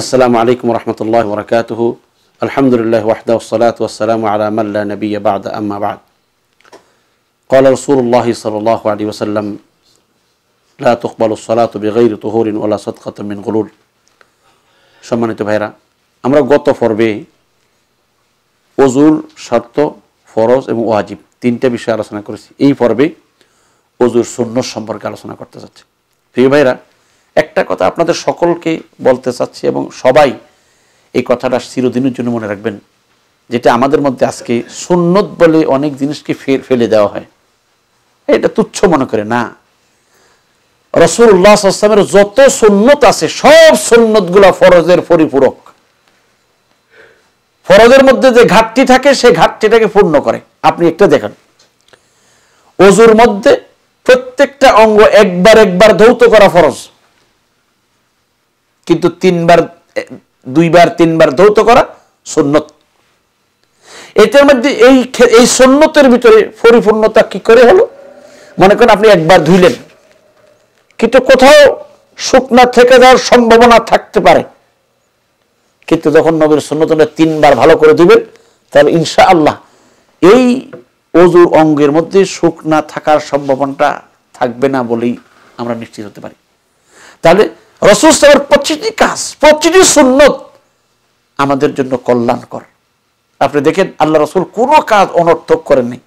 আসসালামু আলাইকুম রহমতুল্লাহ বরকাতহ আলহামদুলিল্লাহ ওয়াহদা সালাত ওসালাম আলাম আল্লাহ নবী বাদ আম্মাবাদ قال رسول الله صلى الله عليه وسلم لا تقبل الصلاة بغير طهور ولا صدقة من সম্মানিত ভাইরা আমরা গত পর্বে অজুর শর্ত ফরজ এবং ওয়াজিব তিনটা বিষয়ে আলোচনা করেছি এই পর্বে অজুর সুন্নত সম্পর্কে আলোচনা করতে যাচ্ছে ভাইরা একটা কথা আপনাদের সকলকে বলতে চাচ্ছি এবং সবাই এই কথাটা চিরদিনের জন্য মনে রাখবেন যেটা আমাদের মধ্যে আজকে সুন্নত বলে অনেক জিনিসকে ফেলে দেওয়া হয় এটা তুচ্ছ মনে করে না রসুল্লাহ আসলামের যত সুন্নত আছে সব সুন্নতগুলো ফরজের পরিপূরক ফরজের মধ্যে যে ঘাটতি থাকে সেই ঘাটতিটাকে পূর্ণ করে আপনি একটা দেখেন অজুর মধ্যে প্রত্যেকটা অঙ্গ একবার একবার ধৌত করা ফরজ কিন্তু তিনবার দুইবার তিনবার ধৌত করা সন্ন্যত এটার মধ্যে এই এই সন্ন্যতের ভিতরে পরিপূর্ণতা কি করে হলো মনে করেন আপনি একবার ধুইলেন কিন্তু কোথাও শুকনা থেকে যাওয়ার সম্ভাবনা থাকতে পারে কিন্তু যখন নবীর সন্ন্যত তিনবার ভালো করে দিবেন তাহলে ইনশা আল্লাহ এই অজুর অঙ্গের মধ্যে শুকনা থাকার সম্ভাবনাটা থাকবে না বলেই আমরা নিশ্চিত হতে পারি তাহলে রসুল সাহেবের প্রতিটি কাজ প্রতিটি সুন্নত আমাদের জন্য কল্যাণকর আপনি দেখেন আল্লাহ রসুল কোনো কাজ অনর্থক করেননি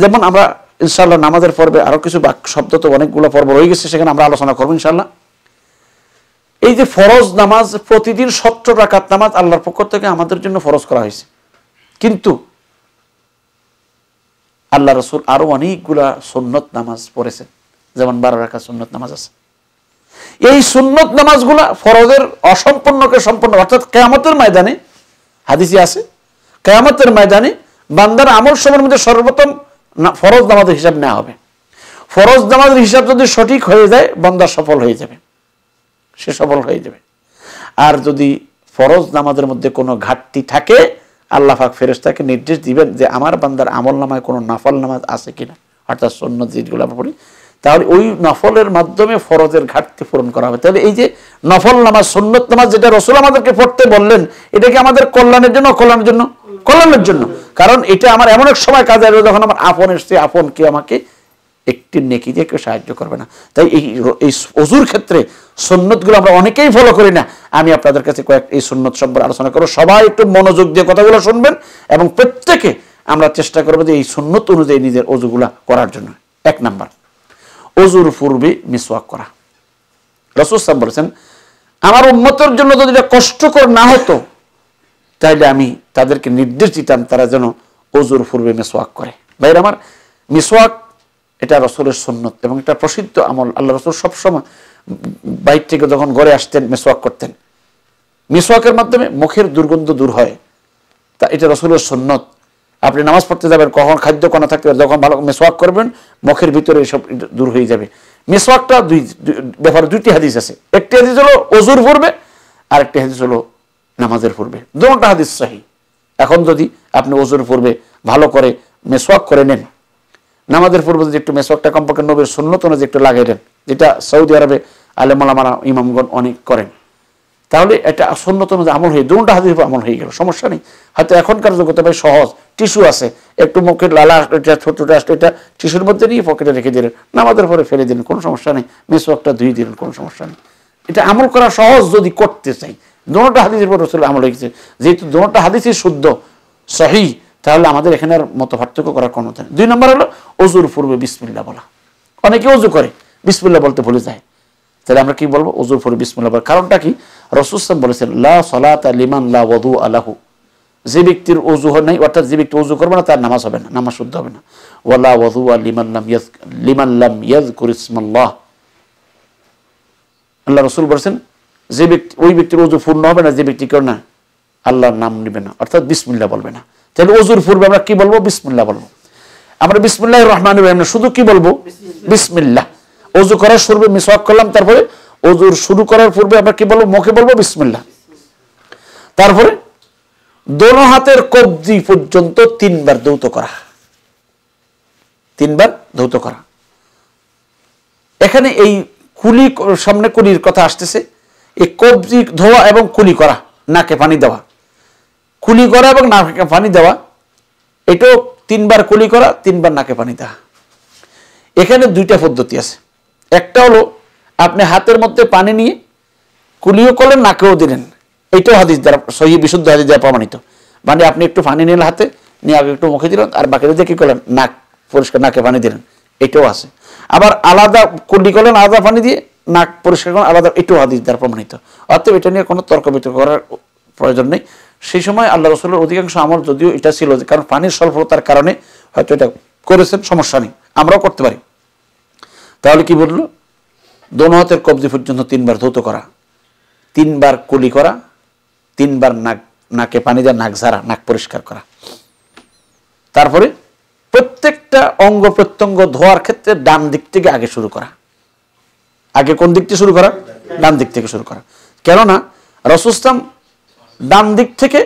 যেমন আমরা ইনশাল্লাহ নামাজের পর্বে আরও কিছু বাক্য শব্দ তো অনেকগুলো পর্ব রয়ে গেছে সেখানে আমরা আলোচনা করবো ইনশাল্লাহ এই যে ফরজ নামাজ প্রতিদিন সত্তর রাকাত নামাজ আল্লাহর পক্ষ থেকে আমাদের জন্য ফরজ করা হয়েছে কিন্তু আল্লাহ রসুল আরও অনেকগুলা সন্ন্যত নামাজ পড়েছেন যেমন বারো রাখা সন্ন্যত নামাজ আছে এই সুন্নত নামাজগুলা ফরজের অসম্পূর্ণকে সম্পূর্ণ অর্থাৎ কেয়ামতের ময়দানে হাদিসি আছে কেয়ামতের ময়দানে বান্দার আমল সময়ের মধ্যে সর্বপ্রথম ফরজ নামাজের হিসাব নেওয়া হবে ফরজ নামাজের হিসাব যদি সঠিক হয়ে যায় বন্দা সফল হয়ে যাবে সে সফল হয়ে যাবে আর যদি ফরজ নামাজের মধ্যে কোনো ঘাটতি থাকে আল্লাহাক পাক ফেরেস্তাকে নির্দেশ দিবেন যে আমার বান্দার আমল নামায় কোনো নাফল নামাজ আছে কিনা অর্থাৎ সন্ন্য যেগুলো আমরা পড়ি তাহলে ওই নফলের মাধ্যমে ফরজের ঘাটতি পূরণ করা হবে তাহলে এই যে নফল নামাজ সন্ন্যত নামাজ যেটা রসুল আমাদেরকে পড়তে বললেন এটা কি আমাদের কল্যাণের জন্য কল্যাণের জন্য কল্যাণের জন্য কারণ এটা আমার এমন এক সময় কাজে আসবে যখন আমার আপন এসছে আপন কি আমাকে একটি নেকি দিয়ে কেউ সাহায্য করবে না তাই এই এই অজুর ক্ষেত্রে সুন্নতগুলো আমরা অনেকেই ফলো করি না আমি আপনাদের কাছে কয়েক এই সন্ন্যত সম্পর্কে আলোচনা করবো সবাই একটু মনোযোগ দিয়ে কথাগুলো শুনবেন এবং প্রত্যেকে আমরা চেষ্টা করবো যে এই সন্ন্যত অনুযায়ী নিজের অজুগুলা করার জন্য এক নাম্বার অজুর পূর্বে মিসওয়াক করা রসুল সাহ বলেছেন আমার উন্মতের জন্য যদি এটা কষ্টকর না হতো তাহলে আমি তাদেরকে নির্দেশ দিতাম তারা যেন অজুর পূর্বে মিসওয়াক করে ভাইর আমার মিসওয়াক এটা রসুলের সন্ন্যত এবং এটা প্রসিদ্ধ আমল আল্লাহ রসুল সবসময় বাইক থেকে যখন ঘরে আসতেন মিসওয়াক করতেন মিসওয়াকের মাধ্যমে মুখের দুর্গন্ধ দূর হয় তা এটা রসুলের সন্ন্যত আপনি নামাজ পড়তে যাবেন কখন খাদ্য কণা থাকতে পারে যখন ভালো মেসওয়াক করবেন মুখের ভিতরে সব দূর হয়ে যাবে মেসওয়াকটা দুই ব্যাপারে দুইটি হাদিস আছে একটি হাদিস হলো অজুর পূর্বে আর একটি হাদিস হলো নামাজের পূর্বে দুটা হাদিস সাহি এখন যদি আপনি অজুর পূর্বে ভালো করে মেসওয়াক করে নেন নামাজের পূর্বে যদি একটু মেসওয়াকটা কমপক্ষে নবের শূন্যত যে একটু লাগাই দেন যেটা সৌদি আরবে আলেমালামারা ইমামগণ অনেক করেন তাহলে এটা শূন্যতম আমল হয়ে দুটা হাদিস আমল হয়ে গেল সমস্যা নেই হয়তো এখনকার যোগ্যতা ভাই সহজ টিস্যু আছে একটু মুখের লালা এটা ছোটটা আসলে এটা টিস্যুর মধ্যে নিয়ে পকেটে রেখে দিলেন নামাজের পরে ফেলে দিলেন কোনো সমস্যা নেই ওয়াকটা ধুয়ে দিলেন কোনো সমস্যা নেই এটা আমল করা সহজ যদি করতে চাই দোনোটা হাদিসের পর রসুল আমল রেখেছে যেহেতু দোনোটা হাদিসই শুদ্ধ সহি তাহলে আমাদের এখানে আর মতো পার্থক্য করার কোনো নেই দুই নম্বর হলো অজুর পূর্বে বিসমিল্লা বলা অনেকে অজু করে বিসমিল্লা বলতে ভুলে যায় তাহলে আমরা কি বলবো অজুর পূর্বে বিসমিল্লা বলা কারণটা কি রসুল বলেছেন লা সলাত লিমান লা ওদু আলাহু যে ব্যক্তির অজু নাই অর্থাৎ যে ব্যক্তি অজু করবে না তার নামাজ হবে না নামাজ শুদ্ধ হবে না ওয়ালা ওয়াজু লিমাল্লাম ইয়াজ লিমাল্লাম ইয়াজ করিসমাল্লাহ আল্লাহ রসুল বলছেন যে ব্যক্তি ওই ব্যক্তির অজু পূর্ণ হবে না যে ব্যক্তি কেউ না আল্লাহর নাম নেবে না অর্থাৎ বিসমুল্লাহ বলবে না তাহলে অজুর ফুরবে আমরা কি বলবো বিসমুল্লাহ বলবো আমরা বিসমুল্লাহ রহমান রহিম শুধু কি বলবো বিসমিল্লাহ অজু করার শুরু মিসওয়াক করলাম তারপরে অজুর শুরু করার পূর্বে আমরা কি বলবো মুখে বলবো বিসমিল্লাহ তারপরে দোনো হাতের কবজি পর্যন্ত তিনবার দৌত করা তিনবার ধৌত করা এখানে এই কুলি সামনে কুলির কথা আসতেছে এই কবজি ধোয়া এবং কুলি করা নাকে পানি দেওয়া কুলি করা এবং নাকে পানি দেওয়া এটাও তিনবার কুলি করা তিনবার নাকে পানি দেওয়া এখানে দুইটা পদ্ধতি আছে একটা হলো আপনি হাতের মধ্যে পানি নিয়ে কুলিও করলেন নাকেও দিলেন এইটাও হাদিস দ্বারা সহি বিশুদ্ধ হাদিস দ্বারা প্রমাণিত মানে আপনি একটু পানি নিলেন হাতে নিয়ে আগে একটু মুখে দিলেন আর বাকি দিয়ে কী করলেন নাক পরিষ্কার নাকে পানি দিলেন এটাও আছে আবার আলাদা কুল্লি করলেন আলাদা পানি দিয়ে নাক পরিষ্কার করলেন আলাদা এটাও হাদিস দ্বারা প্রমাণিত অর্থাৎ এটা নিয়ে কোনো তর্ক বিতর্ক করার প্রয়োজন নেই সেই সময় আল্লাহ রসুলের অধিকাংশ আমল যদিও এটা ছিল কারণ পানির স্বল্পতার কারণে হয়তো এটা করেছেন সমস্যা নেই আমরাও করতে পারি তাহলে কি বললো দোনো হাতের কবজি পর্যন্ত তিনবার ধৌত করা তিনবার কুলি করা তিনবার নাক নাকে পানি দিয়ে নাক ঝাড়া নাক পরিষ্কার করা তারপরে প্রত্যেকটা অঙ্গ প্রত্যঙ্গ ধোয়ার ক্ষেত্রে ডান দিক থেকে আগে শুরু করা আগে কোন দিক থেকে শুরু করা ডান দিক থেকে শুরু করা কেননা রসুস্তাম ডান দিক থেকে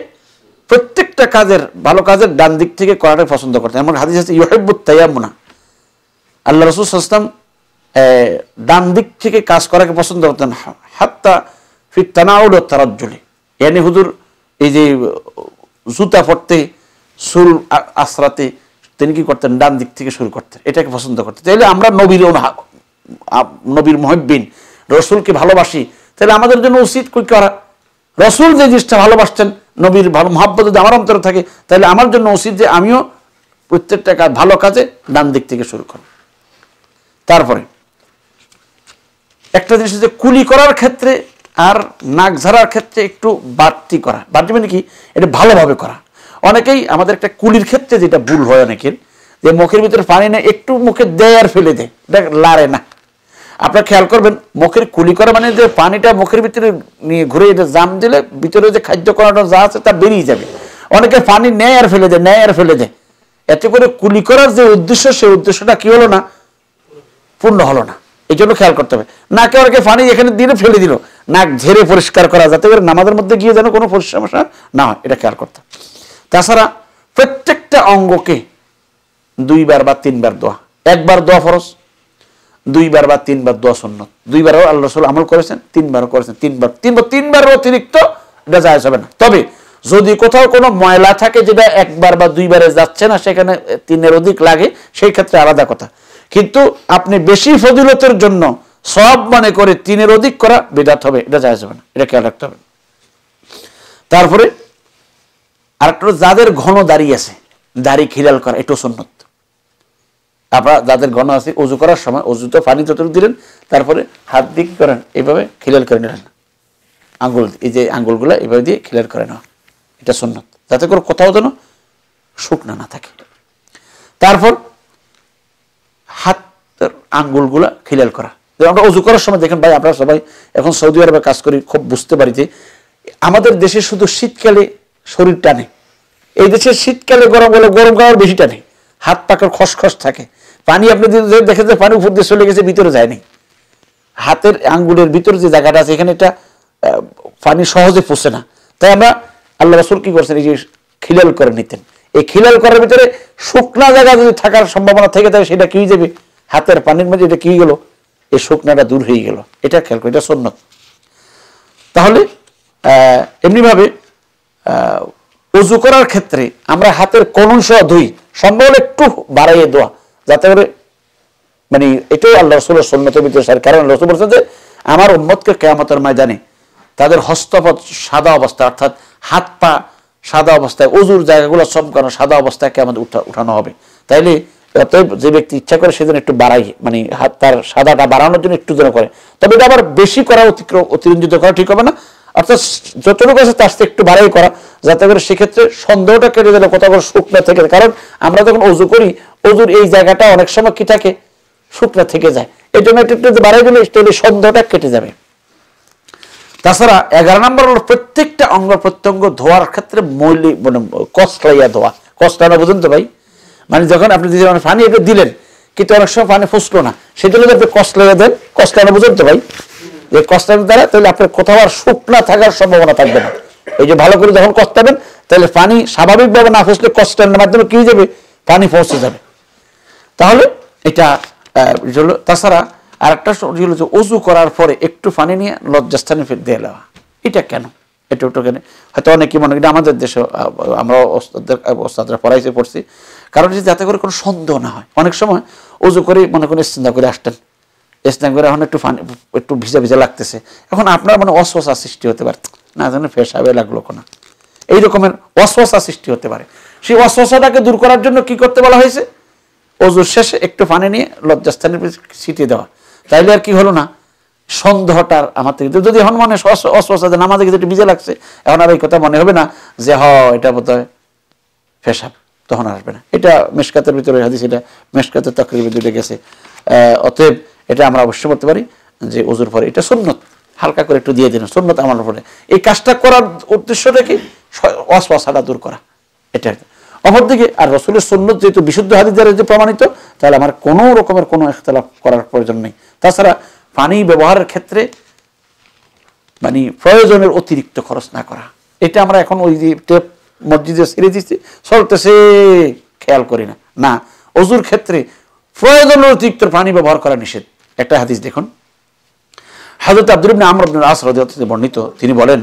প্রত্যেকটা কাজের ভালো কাজের ডান দিক থেকে করাটাই পছন্দ করতেন এমন হাদিস আছে ইহেবুত তাইয়ামুনা আল্লাহ রসুল সাল্লাম ডান দিক থেকে কাজ করাকে পছন্দ করতেন হাত্তা ফির তার তারাজ্জলি এনে হুজুর এই যে জুতা পড়তে সুর আশ্রাতে তিনি কি করতেন ডান দিক থেকে শুরু করতেন এটাকে পছন্দ করতেন তাহলে আমরা নবীর নবীর মহব্বিন রসুলকে ভালোবাসি তাহলে আমাদের জন্য উচিত কই করা রসুল যে জিনিসটা ভালোবাসতেন নবীর ভালো মহাব্বত যদি আমার অন্তরে থাকে তাহলে আমার জন্য উচিত যে আমিও প্রত্যেকটা কাজ ভালো কাজে ডান দিক থেকে শুরু করব তারপরে একটা জিনিস যে কুলি করার ক্ষেত্রে আর নাক ঝাড়ার ক্ষেত্রে একটু বাড়তি করা বাড়তি মানে কি এটা ভালোভাবে করা অনেকেই আমাদের একটা কুলির ক্ষেত্রে যেটা ভুল হয় অনেকের যে মুখের ভিতরে পানি না একটু মুখে দেয় আর ফেলে দেয় এটা লাড়ে না আপনারা খেয়াল করবেন মুখের কুলি করা মানে যে পানিটা মুখের ভিতরে নিয়ে ঘুরে এটা জাম দিলে ভিতরে যে খাদ্য করাটা যা আছে তা বেরিয়ে যাবে অনেকে পানি নেয় আর ফেলে দেয় নেয় আর ফেলে দেয় এতে করে কুলি করার যে উদ্দেশ্য সেই উদ্দেশ্যটা কি হলো না পূর্ণ হলো না এই জন্য খেয়াল করতে হবে নাকে ওরকে পানি এখানে দিলে ফেলে দিল নাক ঝেড়ে পরিষ্কার করা যাতে করে নামাজের মধ্যে গিয়ে যেন কোনো সমস্যা না হয় এটা খেয়াল করতে তাছাড়া প্রত্যেকটা অঙ্গকে দুইবার বা তিনবার দোয়া একবার দোয়া ফরস দুইবার বা তিনবার দোয়া সন্ন্যত দুইবারও আল্লাহ রসুল আমল করেছেন তিনবারও করেছেন তিনবার তিনবার তিনবার অতিরিক্ত এটা যায় হবে না তবে যদি কোথাও কোনো ময়লা থাকে যেটা একবার বা দুইবারে যাচ্ছে না সেখানে তিনের অধিক লাগে সেই ক্ষেত্রে আলাদা কথা কিন্তু আপনি বেশি ফজিলতের জন্য সব মানে করে তিনের অধিক করা বেদাত হবে এটা যায় যাবে না এটা খেয়াল রাখতে হবে তারপরে আরেকটা যাদের ঘন দাড়ি আছে দাড়ি খিলাল করা এটাও সন্ন্যত আপনার যাদের ঘন আছে উজু করার সময় উজু তো পানি যতটুকু দিলেন তারপরে হাত দিয়ে করেন এইভাবে খিলাল করে নিলেন আঙ্গুল এই যে আঙ্গুলগুলো এইভাবে দিয়ে খিলাল করে নেওয়া এটা সন্ন্যত যাতে করে কোথাও যেন শুকনা না থাকে তারপর তার আঙ্গুলগুলা খিলাল করা আমরা অজু করার সময় দেখেন ভাই আমরা সবাই এখন সৌদি আরবে কাজ করি খুব বুঝতে পারি যে আমাদের দেশে শুধু শীতকালে শরীর টানে এই দেশে শীতকালে গরম গেলে গরম খাওয়ার বেশি টানে হাত পাকার খসখস থাকে পানি আপনি দেখেন যে পানি উপর দিয়ে চলে গেছে ভিতরে যায়নি হাতের আঙ্গুলের ভিতরে যে জায়গাটা আছে এখানে এটা পানি সহজে পুষে না তাই আমরা আল্লাহ রসুল কি করছেন এই যে খিলাল করে নিতেন এই খিলাল করার ভিতরে শুকনা জায়গা যদি থাকার সম্ভাবনা থেকে থাকে সেটা কি যাবে হাতের পানির মাঝে এটা কি গেল এই শুকনাটা দূর হয়ে গেল এটা খেয়াল করি এটা সন্ন্যত তাহলে এমনিভাবে উজু করার ক্ষেত্রে আমরা হাতের কলন সহ ধুই সম্ভব একটু বাড়াইয়ে দেওয়া যাতে করে মানে এটাও আল্লাহ রসুলের সন্ন্যত বিদ্বেষের কারণ রসুল বলছেন যে আমার উন্মতকে কেয়ামতের ময়দানে তাদের হস্তপথ সাদা অবস্থা অর্থাৎ হাত পা সাদা অবস্থায় অজুর জায়গাগুলো সব কারণ সাদা অবস্থায় কেমন উঠা উঠানো হবে তাইলে অতএব যে ব্যক্তি ইচ্ছা করে সেজন্য একটু বাড়াই মানে হাত তার সাদাটা বাড়ানোর জন্য একটু যেন করে তবে এটা আবার বেশি করা অতিক্রম অতিরঞ্জিত করা ঠিক হবে না অর্থাৎ যতটুকু আছে তার সাথে একটু বাড়াই করা যাতে করে সেক্ষেত্রে সন্দেহটা কেটে গেলে কোথাও কোনো শুকনা থেকে কারণ আমরা যখন অজু করি অজুর এই জায়গাটা অনেক সময় কি থাকে শুকনা থেকে যায় এই জন্য একটু একটু বাড়াই দিলে তাহলে সন্দেহটা কেটে যাবে তাছাড়া এগারো নম্বর হল প্রত্যেকটা অঙ্গ প্রত্যঙ্গ ধোয়ার ক্ষেত্রে মৌলিক মানে কষ্টলাইয়া ধোয়া কষ্ট বুঝুন তো ভাই মানে যখন আপনি মানে পানি এটা দিলেন কিন্তু অনেক সময় পানি ফুসলো না সেটা হলে আপনি লাগা দেন কসলানো বুঝেন তো ভাই যে কসলানোর দ্বারা তাহলে আপনার কোথাও আর শুকনা থাকার সম্ভাবনা থাকবে না এই যে ভালো করে যখন কষ্ট কস্তাবেন তাহলে পানি স্বাভাবিকভাবে না ফুসলে কষ্টানোর মাধ্যমে কি যাবে পানি পৌঁছে যাবে তাহলে এটা তাছাড়া আর একটা যে অজু করার পরে একটু পানি নিয়ে লজ্জাস্থানে ফের দিয়ে নেওয়া এটা কেন এটা একটু কেন হয়তো অনেকে মনে করি আমাদের দেশে আমরা ওস্তাদরা পড়াইতে পড়ছি কারণ যাতে করে কোনো সন্দেহ না হয় অনেক সময় অজু করে মনে করেন স্নান করে আসতেন স্নান করে এখন একটু ফানি একটু ভিজা ভিজা লাগতেছে এখন আপনার মানে অস্বসা সৃষ্টি হতে পারে না জানে ফেসাবে লাগলো কোনো এই রকমের অস্বসা সৃষ্টি হতে পারে সেই অস্বসাটাকে দূর করার জন্য কি করতে বলা হয়েছে অজুর শেষে একটু পানি নিয়ে লজ্জাস্থানের ছিটিয়ে দেওয়া তাইলে আর কি হলো না সন্দেহটার আমার থেকে যদি এখন মনে অস্বসা যে নামাজে কিছু একটু ভিজে লাগছে এখন আর এই কথা মনে হবে না যে হ এটা বোধ হয় ফেসাব তখন আসবে না এটা মেশকাতের ভিতরে হাদিস এটা মেশকাতের তকরির ভিতরে গেছে অতএব এটা আমরা অবশ্যই বলতে পারি যে ওজুর পরে এটা সুন্নত হালকা করে একটু দিয়ে দিন সুন্নত আমার পরে এই কাজটা করার উদ্দেশ্যটা কি অস্পসাটা দূর করা এটা অপরদিকে আর রসুলের সুন্নত যেহেতু বিশুদ্ধ হাদিস দ্বারা যদি প্রমাণিত তাহলে আমার কোনো রকমের কোনো একতলাফ করার প্রয়োজন নেই তাছাড়া পানি ব্যবহারের ক্ষেত্রে মানে প্রয়োজনের অতিরিক্ত খরচ না করা এটা আমরা এখন ওই যে টেপ মসজিদে ছেড়ে দিচ্ছে চলতেছে খেয়াল করি না না অজুর ক্ষেত্রে প্রয়োজন অতিরিক্ত পানি ব্যবহার করা নিষেধ একটা হাদিস দেখুন হাজরত আব্দুল ইবনে আমর আব্দুল আস রাজিয়াতে বর্ণিত তিনি বলেন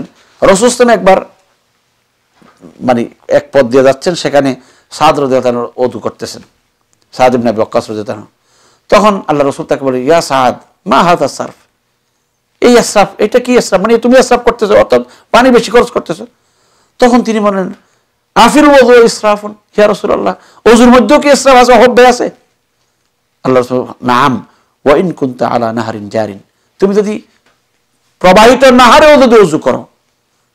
রসুস্তান একবার মানে এক পথ দিয়ে যাচ্ছেন সেখানে সাদ রাজিয়াতান অধু করতেছেন সাদ ইবনে বক্কাস রাজিয়াতান তখন আল্লাহ রসুল তাকে বলে ইয়া সাদ মা হাত সার্ফ এই আশরাফ এটা কি আশরাফ মানে তুমি আশরাফ করতেছো অর্থাৎ পানি বেশি খরচ করতেছো তখন তিনি বলেন আফির ওজু ইসরাফুন হিয়া রসুল্লাহ ওজুর মধ্যেও কি ইসরাফ আছে অহব্যয় আছে আল্লাহ রসুল নাম ওয়াইন কুন্ত আলা নাহারিন জারিন তুমি যদি প্রবাহিত নাহারে ও যদি অজু করো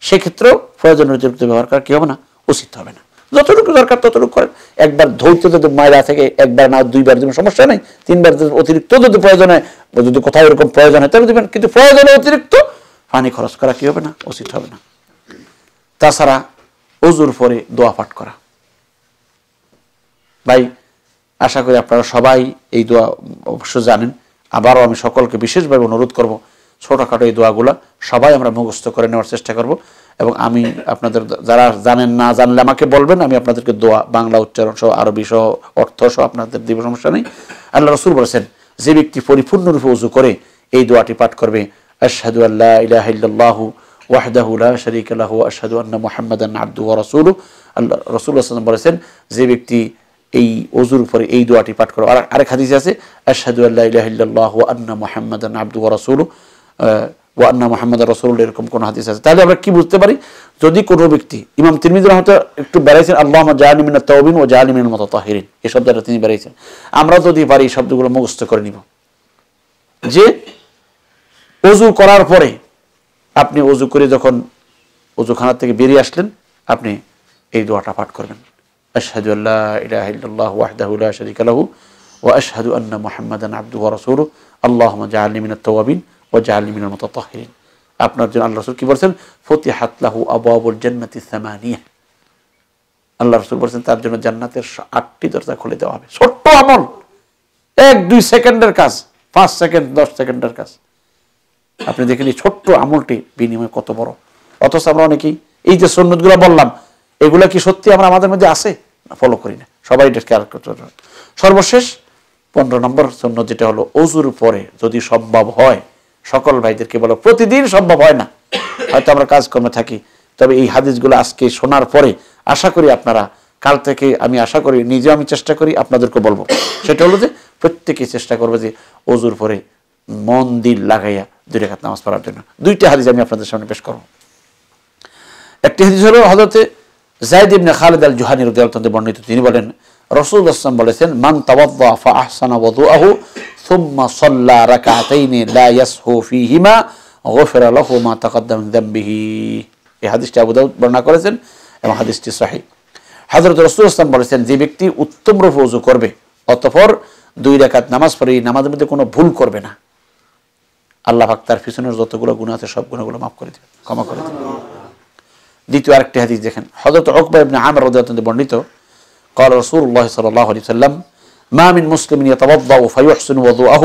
সেক্ষেত্রেও প্রয়োজন অতিরিক্ত ব্যবহার করা কি হবে না উচিত হবে না যতটুকু দরকার ততটুকু করেন একবার ধৈর্য যদি মায়েরা থেকে একবার না দুইবার দিবেন সমস্যা নেই তিনবার অতিরিক্ত যদি প্রয়োজন হয় যদি কোথাও এরকম প্রয়োজন হয় তাহলে দেবেন কিন্তু প্রয়োজনে অতিরিক্ত পানি খরচ করা কি হবে না উচিত হবে না তাছাড়া অজুর পরে দোয়া পাঠ করা ভাই আশা করি আপনারা সবাই এই দোয়া অবশ্য জানেন আবারও আমি সকলকে বিশেষভাবে অনুরোধ করব ছোটোখাটো এই দোয়াগুলো সবাই আমরা মুখস্থ করে নেওয়ার চেষ্টা করব এবং আমি আপনাদের যারা জানেন না জানলে আমাকে বলবেন আমি আপনাদেরকে দোয়া বাংলা উচ্চারণ সহ আরবি সহ অর্থ সহ আপনাদের দিব সমস্যা নেই আল্লাহ রসুল বলেছেন যে ব্যক্তি পরিপূর্ণরূপে উজু করে এই দোয়াটি পাঠ করবে আশহাদু আল্লাহ ইলাহ ওয়াহদাহুল্লাহ শরিক আল্লাহ আশহাদু আন্না মোহাম্মদান আব্দু রসুল আল্লাহ রসুল্লাহ সাল্লাম বলেছেন যে ব্যক্তি এই অজুর উপরে এই দোয়াটি পাঠ করো আর আরেক হাদিস আছে আশহাদু আল্লাহ ইলাহিল্লাহ আন্না মোহাম্মদান আব্দু রসুল ওয়ান্না মোহাম্মদ রসুল এরকম কোনো হাদিস আছে তাহলে আমরা কি বুঝতে পারি যদি কোনো ব্যক্তি ইমাম তিরমিজ রহমত একটু বেড়াইছেন আল্লাহ জাহানিমিন তাওবিন ও জাহানিমিন মতো তাহিরিন এই শব্দটা তিনি বেড়াইছেন আমরা যদি পারি এই শব্দগুলো মুখস্থ করে নিব যে অজু করার পরে আপনি অজু করে যখন অজুখানা থেকে বেরিয়ে আসলেন আপনি এই দোয়াটা পাঠ করবেন আশহাদু আল্লাহ ও আশহাদু আন্না মোহাম্মদান আব্দু রসুল আল্লাহ জাহালিমিন তওয়াবিন ও জাহালিমিন মতাহিন আপনার জন্য আল্লাহ রসুল কী বলছেন ফতি হাতলাহু আবাবুল জান্নাতি সামানিয়া আল্লাহ রসুল বলছেন তার জন্য জান্নাতের আটটি দরজা খুলে দেওয়া হবে ছোট্ট আমল এক দুই সেকেন্ডের কাজ পাঁচ সেকেন্ড দশ সেকেন্ডের কাজ আপনি দেখেন এই ছোট্ট আমলটি বিনিময় কত বড় অথচ আমরা অনেকেই এই যে সন্ন্যতগুলো বললাম এগুলো কি সত্যি আমরা আমাদের মধ্যে আছে না ফলো করি না সবাই এটা খেয়াল করতে সর্বশেষ পনেরো নম্বর সন্ন্য যেটা হলো অজুর পরে যদি সম্ভব হয় সকল ভাইদেরকে বলো প্রতিদিন সম্ভব হয় না হয়তো আমরা কাজকর্মে থাকি তবে এই হাদিসগুলো আজকে শোনার পরে আশা করি আপনারা কাল থেকে আমি আশা করি নিজেও আমি চেষ্টা করি আপনাদেরকে বলবো সেটা হলো যে প্রত্যেকে চেষ্টা করবে যে অজুর পরে মন দিল লাগাইয়া দুই রেখাত নামাজ পড়ার জন্য দুইটা হাদিস আমি আপনাদের সামনে পেশ করব একটি হাদিস হলো হজরতে জায়দ ইবনে খালেদ আল জুহানি রদি আলতন্তে বর্ণিত তিনি বলেন রসুল আসলাম বলেছেন মান তাওয়াদ্দা ফা আহসানা ওয়াদুআহু সুম্মা সাল্লা রাকাতাইনি লা ইয়াসহু ফিহিমা গফিরা লাহু মা তাকাদ্দাম যামবিহি এই হাদিসটি আবু দাউদ বর্ণনা করেছেন এবং হাদিসটি সহি হযরত রাসূল আসলাম বলেছেন যে ব্যক্তি উত্তম রূপে ওযু করবে অতঃপর দুই রাকাত নামাজ পড়ে নামাজের মধ্যে কোনো ভুল করবে না আল্লাহ পাক তার পিছনের যতগুলো গুনাহ আছে সব গুনাহগুলো maaf করে দিবেন ক্ষমা করে দিবেন দ্বিতীয় আরেকটি হাদিস দেখেন হযরত উকবা ইবনে আমর রাদিয়াল্লাহু তাআলা বর্ণিত قال رسول الله صلى الله عليه وسلم ما من مسلم يتوضا فيحسن وضوءه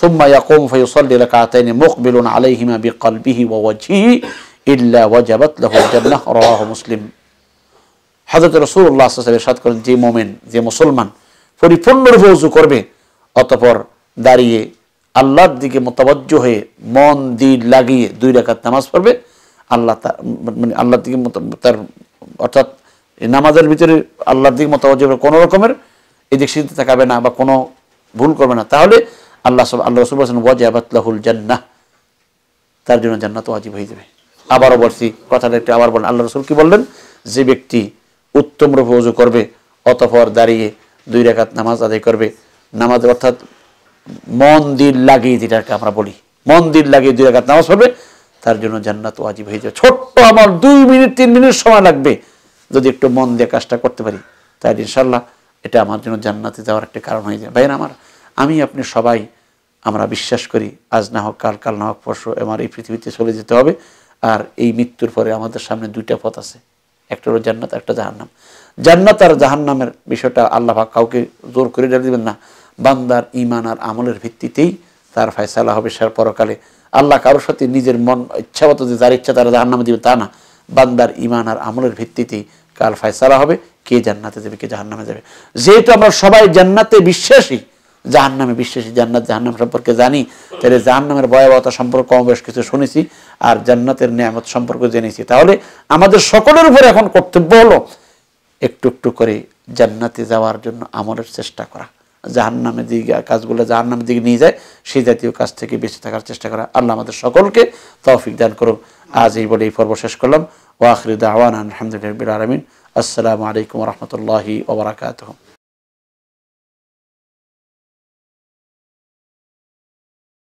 ثم يقوم فيصلي ركعتين مقبل عليهما بقلبه ووجهه الا وجبت له الجنه رواه مسلم حضرت رسول الله صلى الله عليه وسلم ارشاد করেন যে মুমিন যে মুসলমান পরিপূর্ণরূপে ওযু করবে অতঃপর দাঁড়িয়ে আল্লাহর দিকে মতাবজ্জ হয়ে মন দিল লাগিয়ে দুই রাকাত নামাজ পড়বে আল্লাহ তার মানে আল্লাহর দিকে তার অর্থাৎ নামাজের ভিতরে আল্লাহর দিকে মতাবজ্জ হবে কোনো রকমের এদিক সেদিকে থাকাবে না বা কোনো ভুল করবে না তাহলে আল্লাহ সব আল্লাহ রসুল বলছেন ওয়াজাবাতলাহুল জান্না তার জন্য জান্নাত ওয়াজিব হয়ে যাবে আবারও বলছি কথাটা একটু আবার বলেন আল্লাহ রসুল কি বললেন যে ব্যক্তি উত্তম রূপে উজু করবে অতপর দাঁড়িয়ে দুই রেখাত নামাজ আদায় করবে নামাজ অর্থাৎ মন্দির লাগিয়ে যেটাকে আমরা বলি মন্দির লাগিয়ে দুই রাখাত নামাজ পড়বে তার জন্য জান্নাত ওয়াজিব হয়ে যাবে ছোট্ট আমার দুই মিনিট তিন মিনিট সময় লাগবে যদি একটু মন দিয়ে কাজটা করতে পারি তাই ইনশাল্লাহ এটা আমার জন্য জান্নাতে যাওয়ার একটা কারণ হয়ে যায় ভাইয়ের আমার আমি আপনি সবাই আমরা বিশ্বাস করি আজ না হোক কাল কাল না হোক পরশু আমার এই পৃথিবীতে চলে যেতে হবে আর এই মৃত্যুর পরে আমাদের সামনে দুইটা পথ আছে একটা হলো জান্নাত একটা জাহান্নাম জান্নাত আর জাহান্নামের বিষয়টা আল্লাহ কাউকে জোর করে দেবেন না বান্দার ইমান আর আমলের ভিত্তিতেই তার ফায়সালা হবে সার পরকালে আল্লাহ কারোর সাথে নিজের মন ইচ্ছা যে যার ইচ্ছা তারা জাহান্নামে দিবে তা না বান্দার ইমান আর আমলের ভিত্তিতেই কাল ফায়সালা হবে কে জান্নাতে যাবে কে জাহান্নামে যাবে যেহেতু আমরা সবাই জান্নাতে বিশ্বাসী জাহান্নামে বিশ্বাসী জান্নাত জাহান্নাম সম্পর্কে জানি তাহলে জাহান্নামের ভয়াবহতা সম্পর্কে কম বেশ কিছু শুনেছি আর জান্নাতের নিয়ামত সম্পর্কে জেনেছি তাহলে আমাদের সকলের উপরে এখন কর্তব্য হলো একটু একটু করে জান্নাতে যাওয়ার জন্য আমলের চেষ্টা করা জাহান্নামের দিকে কাজগুলো জাহান্নামের দিকে নিয়ে যায় সেই জাতীয় কাজ থেকে বেঁচে থাকার চেষ্টা করা আল্লাহ আমাদের সকলকে তৌফিক দান করুক আজ এই বলে এই পর্ব শেষ করলাম ওয়াখরিদ আওয়ান আলহামদুলিল্লাহ আসসালামু আলাইকুম রহমতুল্লাহি ওবরাকাতহম